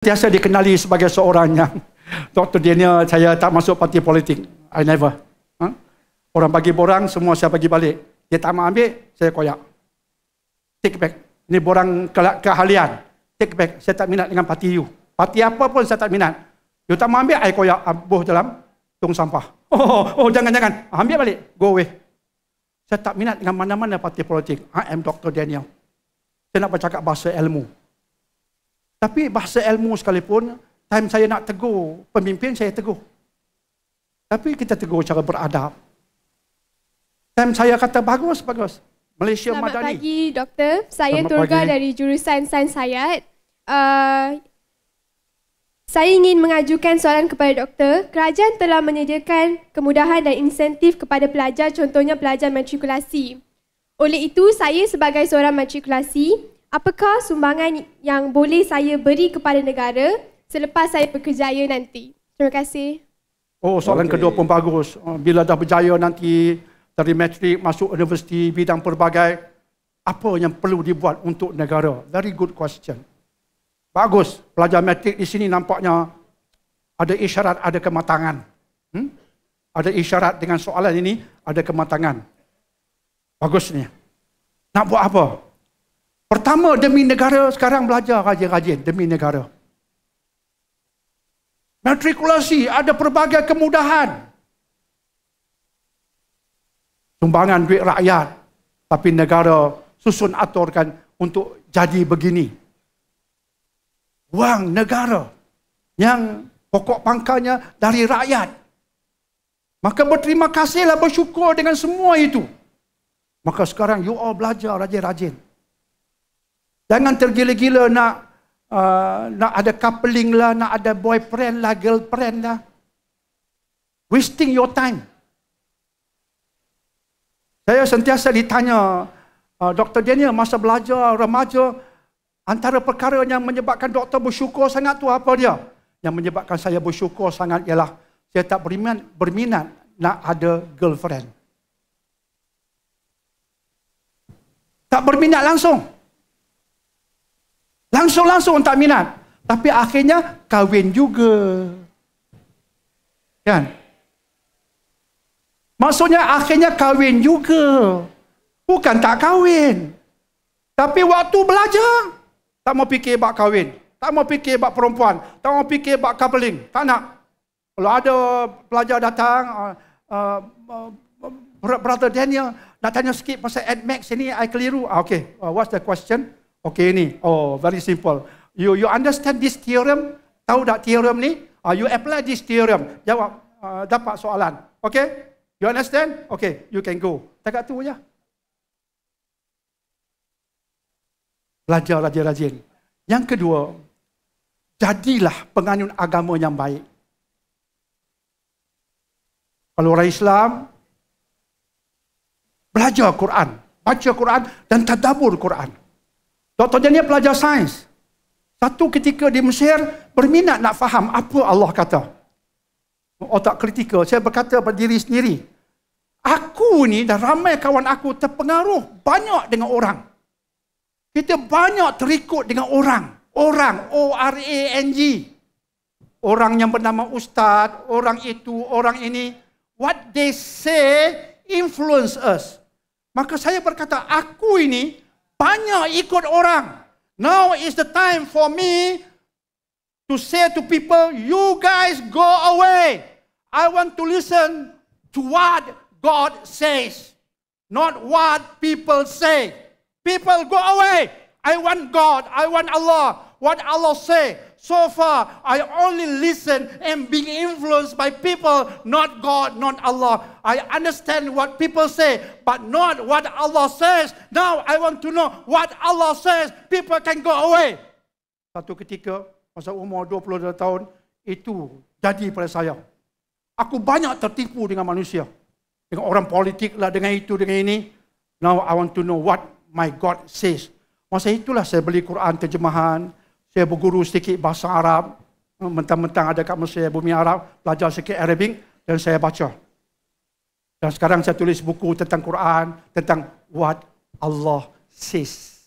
sentiasa dikenali sebagai seorang yang Dr. Daniel, saya tak masuk parti politik. I never. Huh? Ha? Orang bagi borang, semua saya bagi balik. Dia tak mau ambil, saya koyak. Take back. Ini borang ke- keahlian. Take back. Saya tak minat dengan parti you. Parti apa pun saya tak minat. You tak mau ambil, I koyak. Abuh dalam tong sampah. Oh, oh, oh, jangan, jangan. Ambil balik. Go away. Saya tak minat dengan mana-mana parti politik. I am Dr. Daniel. Saya nak bercakap bahasa ilmu. Tapi bahasa ilmu sekalipun, time saya nak tegur pemimpin, saya tegur. Tapi kita tegur cara beradab. Time saya kata bagus, bagus. Malaysia Selamat Madani. Selamat pagi, Doktor. Saya Selamat Turga dari jurusan Sains Hayat. Uh, saya ingin mengajukan soalan kepada doktor. Kerajaan telah menyediakan kemudahan dan insentif kepada pelajar, contohnya pelajar matrikulasi. Oleh itu, saya sebagai seorang matrikulasi, apakah sumbangan yang boleh saya beri kepada negara selepas saya berjaya nanti? Terima kasih. Oh, soalan okay. kedua pun bagus. Oh, bila dah berjaya nanti dari matrik masuk universiti bidang pelbagai, apa yang perlu dibuat untuk negara? Very good question. Bagus. Pelajar matrik di sini nampaknya ada isyarat ada kematangan. Hmm? Ada isyarat dengan soalan ini ada kematangan. Bagusnya. Nak buat apa? Pertama demi negara sekarang belajar rajin-rajin demi negara. Matrikulasi ada pelbagai kemudahan. Sumbangan duit rakyat tapi negara susun aturkan untuk jadi begini. Wang negara yang pokok pangkalnya dari rakyat. Maka berterima kasihlah bersyukur dengan semua itu. Maka sekarang you all belajar rajin-rajin. Jangan tergila-gila nak uh, nak ada coupling lah, nak ada boyfriend lah, girlfriend lah. Wasting your time. Saya sentiasa ditanya uh, Dr. Daniel masa belajar remaja, antara perkara yang menyebabkan doktor bersyukur sangat tu apa dia? Yang menyebabkan saya bersyukur sangat ialah saya tak berminat, berminat nak ada girlfriend. Tak berminat langsung. Langsung-langsung tak minat. Tapi akhirnya kahwin juga. Kan? Maksudnya akhirnya kahwin juga. Bukan tak kahwin. Tapi waktu belajar. Tak mau fikir bak kahwin. Tak mau fikir bak perempuan. Tak mau fikir bak coupling. Tak nak. Kalau ada pelajar datang. Uh, uh, uh Brother Daniel. Nak tanya sikit pasal Ed Max ini. saya keliru. Ah, okay. Uh, what's the question? Okay ni. Oh, very simple. You you understand this theorem? Tahu tak theorem ni? Uh, you apply this theorem. Jawab uh, dapat soalan. Okay? You understand? Okay, you can go. Takat tu aja. Belajar rajin-rajin. Yang kedua, jadilah penganyun agama yang baik. Kalau orang Islam, belajar Quran. Baca Quran dan tadabur Quran. Doktor Daniel pelajar sains. Satu ketika di Mesir, berminat nak faham apa Allah kata. Otak kritikal. Saya berkata pada diri sendiri. Aku ni dan ramai kawan aku terpengaruh banyak dengan orang. Kita banyak terikut dengan orang. Orang. O-R-A-N-G. Orang yang bernama Ustaz, orang itu, orang ini. What they say influence us. Maka saya berkata, aku ini banyak ikut orang. Now is the time for me to say to people, you guys go away. I want to listen to what God says, not what people say. People go away. I want God. I want Allah. What Allah say? So far, I only listen and being influenced by people, not God, not Allah. I understand what people say, but not what Allah says. Now I want to know what Allah says. People can go away. Satu ketika, masa umur 22 tahun, itu jadi pada saya. Aku banyak tertipu dengan manusia. Dengan orang politik lah, dengan itu, dengan ini. Now I want to know what my God says. Masa itulah saya beli Quran terjemahan, saya berguru sedikit bahasa Arab, eh, mentang-mentang ada kat Mesir, bumi Arab, belajar sedikit Arabic dan saya baca. Dan sekarang saya tulis buku tentang Quran, tentang what Allah says.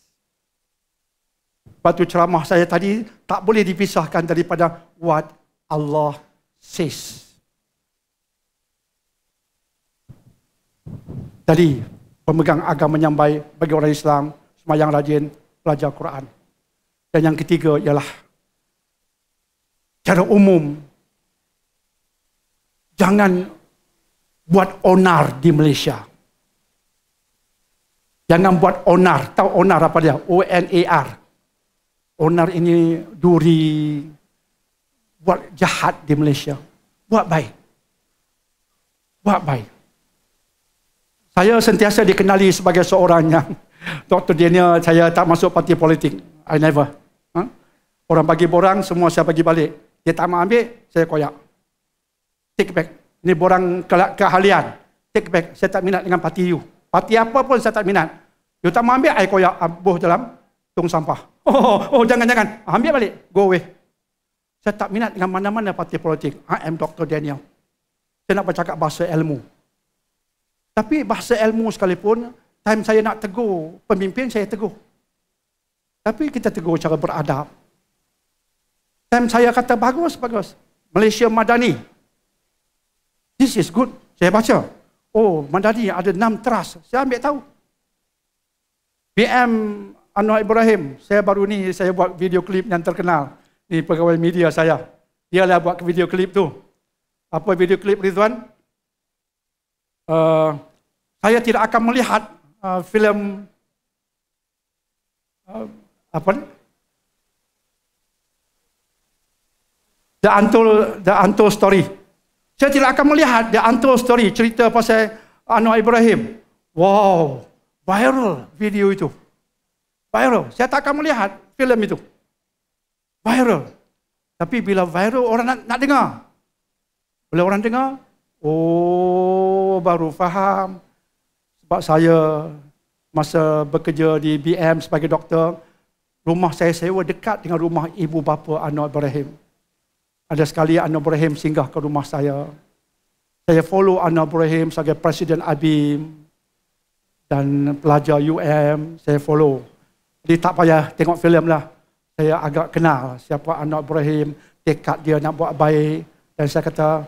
Batu ceramah saya tadi tak boleh dipisahkan daripada what Allah says. Tadi pemegang agama menyampai bagi orang Islam semayang rajin, belajar Quran. Dan yang ketiga ialah cara umum jangan buat onar di Malaysia. Jangan buat onar. Tahu onar apa dia? O-N-A-R. Onar ini duri buat jahat di Malaysia. Buat baik. Buat baik. Saya sentiasa dikenali sebagai seorang yang Dr. Daniel, saya tak masuk parti politik. I never. Ha? Orang bagi borang, semua saya bagi balik. Dia tak mau ambil, saya koyak. Take back. Ini borang ke- keahlian. Take back. Saya tak minat dengan parti you. Parti apa pun saya tak minat. You tak mau ambil, saya koyak. Abuh dalam tong sampah. Oh, oh, jangan-jangan. Oh, ambil balik. Go away. Saya tak minat dengan mana-mana parti politik. I am Dr. Daniel. Saya nak bercakap bahasa ilmu. Tapi bahasa ilmu sekalipun, time saya nak tegur pemimpin, saya tegur. Tapi kita tegur cara beradab. Time saya kata bagus, bagus. Malaysia Madani. This is good. Saya baca. Oh, Madani ada enam teras. Saya ambil tahu. PM Anwar Ibrahim. Saya baru ni, saya buat video klip yang terkenal. Ni pegawai media saya. Dia lah buat video klip tu. Apa video klip Ridwan? Uh, saya tidak akan melihat uh, film uh, apa The Untold, The Untold Story. Saya tidak akan melihat The Untold Story cerita pasal Anwar Ibrahim. Wow, viral video itu. Viral. Saya tak akan melihat filem itu. Viral. Tapi bila viral, orang nak, nak dengar. Bila orang dengar, oh, baru faham sebab saya masa bekerja di BM sebagai doktor, rumah saya sewa dekat dengan rumah ibu bapa Anwar Ibrahim. Ada sekali Anwar Ibrahim singgah ke rumah saya. Saya follow Anwar Ibrahim sebagai Presiden ABIM dan pelajar UM, saya follow. Jadi tak payah tengok filem lah. Saya agak kenal siapa Anwar Ibrahim, tekad dia nak buat baik. Dan saya kata,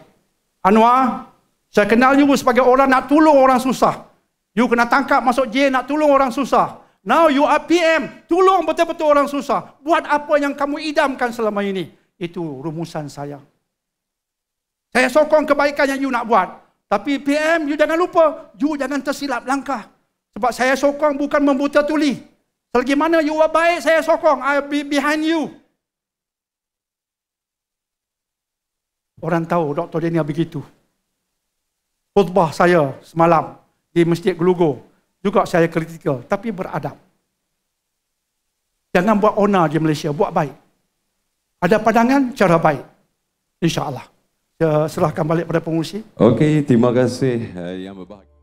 Anwar, saya kenal you sebagai orang nak tolong orang susah. You kena tangkap masuk jail nak tolong orang susah. Now you are PM, tolong betul-betul orang susah. Buat apa yang kamu idamkan selama ini. Itu rumusan saya. Saya sokong kebaikan yang you nak buat. Tapi PM, you jangan lupa. You jangan tersilap langkah. Sebab saya sokong bukan membuta tuli. Selagi mana you are baik, saya sokong. I'll be behind you. Orang tahu Dr. Daniel begitu. Khutbah saya semalam, di Masjid Gelugo. Juga saya kritikal, tapi beradab. Jangan buat onar di Malaysia, buat baik. Ada pandangan, cara baik. InsyaAllah. Saya serahkan balik pada pengurusi. Okey, terima kasih eh, yang berbahagia.